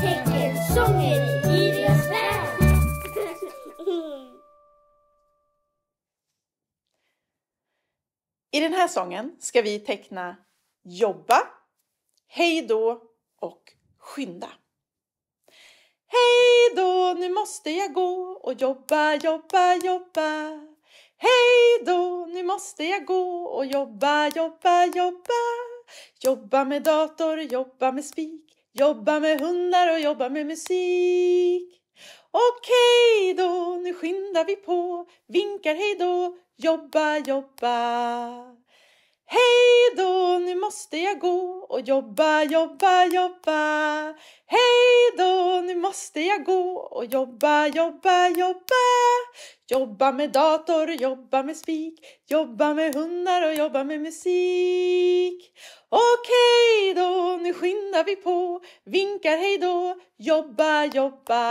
Teckensånger i deras värld. I den här sången ska vi teckna jobba, hej då och skynda. Hej då, nu måste jag gå och jobba, jobba, jobba. Hej då, nu måste jag gå och jobba, jobba, jobba. Jobba med dator, jobba med spik. Jobba med hundar och jobba med musik. Okej okay då, nu skyndar vi på. Vinkar hej då, jobba, jobba. Hej då, nu måste jag gå och jobba, jobba, jobba. Hej då, nu måste jag gå och jobba, jobba, jobba. Jobba med dator, och jobba med spik, jobba med hundar och jobba med musik vi på, vinkar hej då, jobba, jobba.